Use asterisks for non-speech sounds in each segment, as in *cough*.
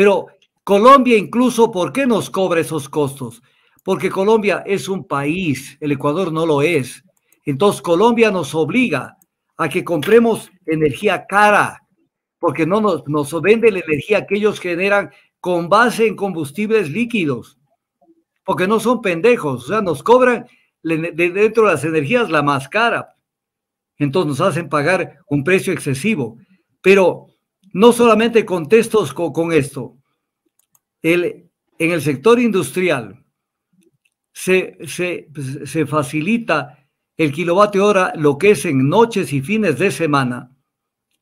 Pero Colombia incluso, ¿por qué nos cobra esos costos? Porque Colombia es un país, el Ecuador no lo es. Entonces Colombia nos obliga a que compremos energía cara, porque no nos, nos vende la energía que ellos generan con base en combustibles líquidos, porque no son pendejos, o sea, nos cobran dentro de las energías la más cara, entonces nos hacen pagar un precio excesivo. Pero no solamente contestos con, esto, en el sector industrial se, pues, se facilita el kilovatio hora, lo que es en noches y fines de semana,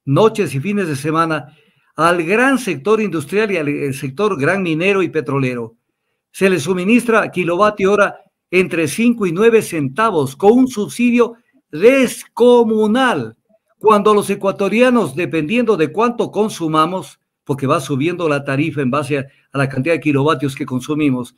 noches y fines de semana, al gran sector industrial y al eh, sector gran minero y petrolero. Se le suministra kilovatio hora entre 5 y 9 centavos con un subsidio descomunal cuando los ecuatorianos, dependiendo de cuánto consumamos, porque va subiendo la tarifa en base a, la cantidad de kilovatios que consumimos,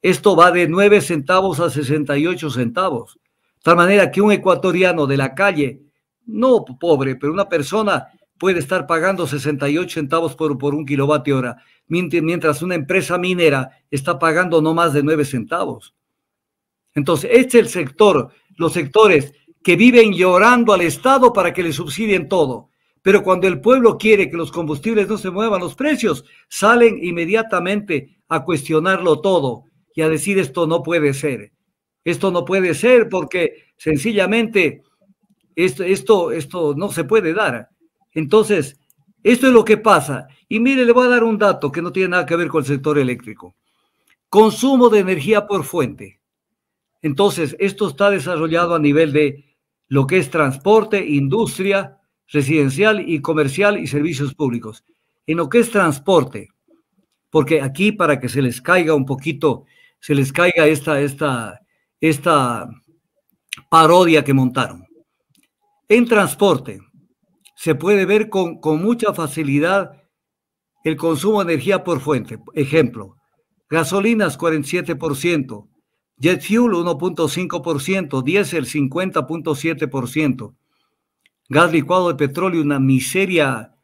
esto va de 9 centavos a 68 centavos. De tal manera que un ecuatoriano de la calle, no pobre, pero una persona puede estar pagando 68 centavos por, por un kilovatio hora, mientras una empresa minera está pagando no más de 9 centavos. Entonces, este es el sector, los sectores que viven llorando al Estado para que le subsidien todo. Pero cuando el pueblo quiere que los combustibles no se muevan los precios, salen inmediatamente a cuestionarlo todo y a decir esto no puede ser. Esto no puede ser porque sencillamente esto, esto, esto no se puede dar. Entonces, esto es lo que pasa. Y mire, le voy a dar un dato que no tiene nada que ver con el sector eléctrico. Consumo de energía por fuente. Entonces, esto está desarrollado a nivel de lo que es transporte, industria, residencial y comercial y servicios públicos. En lo que es transporte, porque aquí para que se les caiga un poquito, se les caiga esta, esta, esta parodia que montaron. En transporte se puede ver con, con mucha facilidad el consumo de energía por fuente. Ejemplo, gasolinas 47%, Jet fuel 1.5%, diésel 50.7%, gas licuado de petróleo una miseria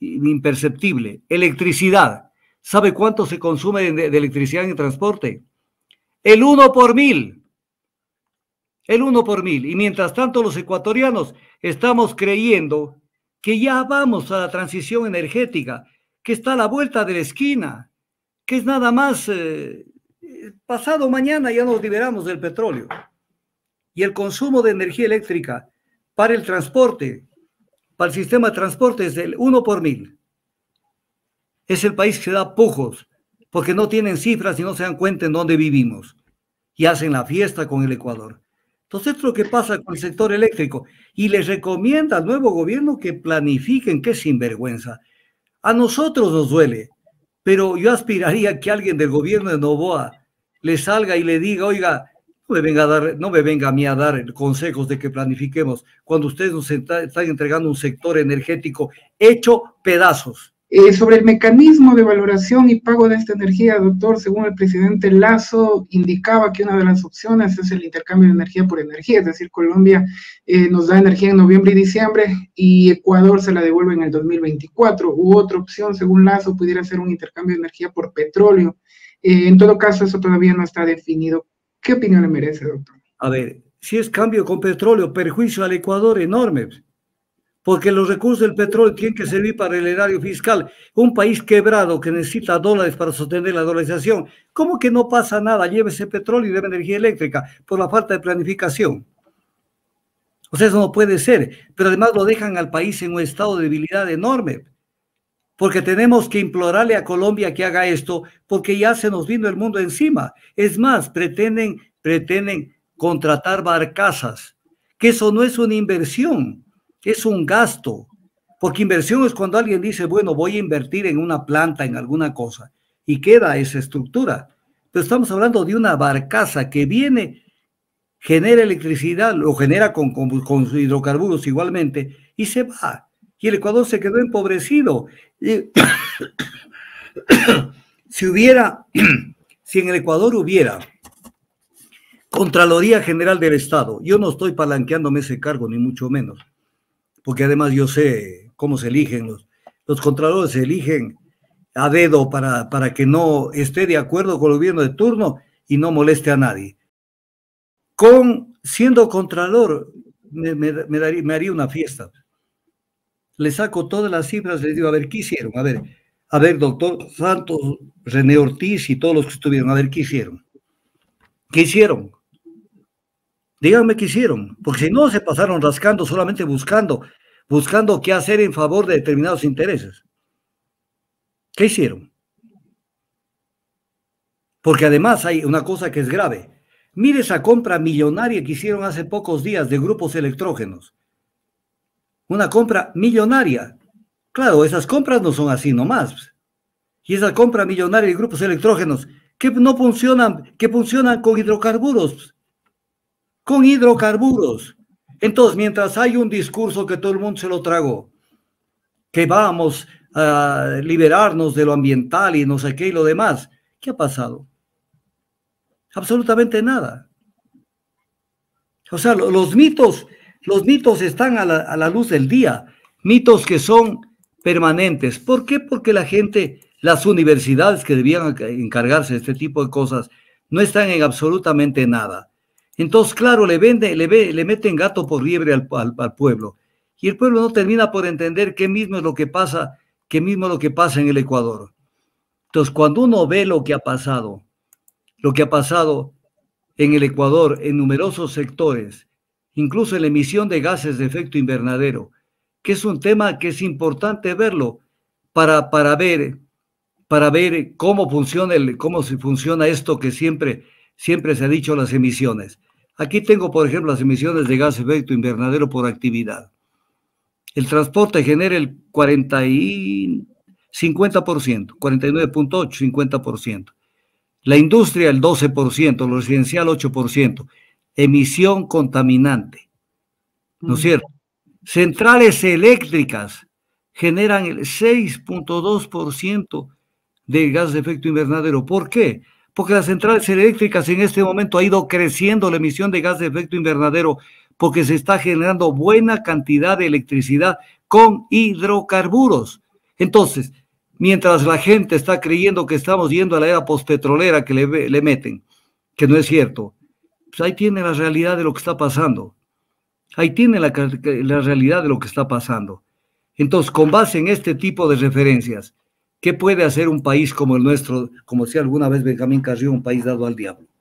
imperceptible, electricidad. ¿Sabe cuánto se consume de, electricidad en el transporte? El 1 por mil. El 1 por mil. Y mientras tanto los ecuatorianos estamos creyendo que ya vamos a la transición energética, que está a la vuelta de la esquina, que es nada más eh, pasado mañana ya nos liberamos del petróleo y el consumo de energía eléctrica para el transporte, para el sistema de transporte es del 1 por mil. Es el país que da pujos porque no tienen cifras y no se dan cuenta en dónde vivimos y hacen la fiesta con el Ecuador. Entonces, es lo que pasa con el sector eléctrico. Y les recomienda al nuevo gobierno que planifiquen, que sinvergüenza. A nosotros nos duele, pero yo aspiraría que alguien del gobierno de Novoa le salga y le diga, oiga, no me venga a, no me venga a mí a dar consejos de que planifiquemos cuando ustedes nos están entregando un sector energético hecho pedazos. Eh, sobre el mecanismo de valoración y pago de esta energía, doctor, según el presidente Lazo, indicaba que una de las opciones es el intercambio de energía por energía, es decir, Colombia eh, nos da energía en noviembre y diciembre y Ecuador se la devuelve en el 2024. U otra opción, según Lazo, pudiera ser un intercambio de energía por petróleo eh, en todo caso, eso todavía no está definido. ¿Qué opinión le merece, doctor? A ver, si es cambio con petróleo, perjuicio al Ecuador enorme, porque los recursos del petróleo tienen que servir para el erario fiscal. Un país quebrado que necesita dólares para sostener la dolarización, ¿cómo que no pasa nada? Llévese petróleo y debe energía eléctrica por la falta de planificación. O sea, eso no puede ser, pero además lo dejan al país en un estado de debilidad enorme porque tenemos que implorarle a Colombia que haga esto, porque ya se nos vino el mundo encima. Es más, pretenden, pretenden contratar barcazas, que eso no es una inversión, es un gasto, porque inversión es cuando alguien dice, bueno, voy a invertir en una planta, en alguna cosa, y queda esa estructura. Pero estamos hablando de una barcaza que viene, genera electricidad, lo genera con, con, con hidrocarburos igualmente, y se va y el Ecuador se quedó empobrecido. *coughs* si hubiera, *coughs* si en el Ecuador hubiera Contraloría General del Estado, yo no estoy palanqueándome ese cargo, ni mucho menos, porque además yo sé cómo se eligen los, contralores, se eligen a dedo para, que no esté de acuerdo con el gobierno de turno y no moleste a nadie. Con, siendo contralor, me, me haría una fiesta le saco todas las cifras, le digo, a ver, ¿qué hicieron? A ver, a ver, doctor Santos, René Ortiz y todos los que estuvieron, a ver, ¿qué hicieron? ¿Qué hicieron? Díganme qué hicieron, porque si no se pasaron rascando, solamente buscando, buscando qué hacer en favor de determinados intereses. ¿Qué hicieron? Porque además hay una cosa que es grave. Mire esa compra millonaria que hicieron hace pocos días de grupos electrógenos. Una compra millonaria. Claro, esas compras no son así nomás. Y esa compra millonaria de grupos electrógenos que no funcionan, que funcionan con hidrocarburos. Con hidrocarburos. Entonces, mientras hay un discurso que todo el mundo se lo trago, que vamos a liberarnos de lo ambiental y no sé qué y lo demás, ¿qué ha pasado? Absolutamente nada. O sea, los mitos los mitos están a la, luz del día, mitos que son permanentes. ¿Por qué? Porque la gente, las universidades que debían encargarse de este tipo de cosas, no están en absolutamente nada. Entonces, claro, le, vende, le, ve, le meten gato por liebre al, pueblo. Y el pueblo no termina por entender qué mismo es lo que pasa, qué mismo es lo que pasa en el Ecuador. Entonces, cuando uno ve lo que ha pasado, lo que ha pasado en el Ecuador en numerosos sectores, incluso la emisión de gases de efecto invernadero, que es un tema que es importante verlo para, para ver para ver cómo funciona el, cómo funciona esto que siempre siempre se ha dicho las emisiones. Aquí tengo, por ejemplo, las emisiones de gases de efecto invernadero por actividad. El transporte genera el 40 49.8, 50%. La industria el 12%, lo residencial 8% emisión contaminante. ¿No es cierto? Centrales eléctricas generan el 6.2% del gas de efecto invernadero. ¿Por qué? Porque las centrales eléctricas en este momento ha ido creciendo la emisión de gas de efecto invernadero porque se está generando buena cantidad de electricidad con hidrocarburos. Entonces, mientras la gente está creyendo que estamos yendo a la era postpetrolera que le meten, que no es cierto, pues, ahí tiene la realidad de lo que está pasando. Ahí tiene la, realidad de lo que está pasando. Entonces, con base en este tipo de referencias, ¿qué puede hacer un país como el nuestro, como si alguna vez Benjamín Carrió, un país dado al diablo?